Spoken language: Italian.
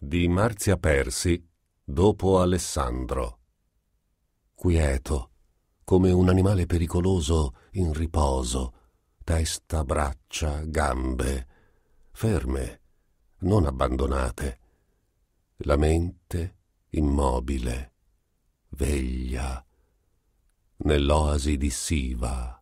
di Marzia Persi dopo Alessandro. Quieto, come un animale pericoloso in riposo, testa, braccia, gambe, ferme, non abbandonate. La mente immobile, veglia, nell'oasi di Siva.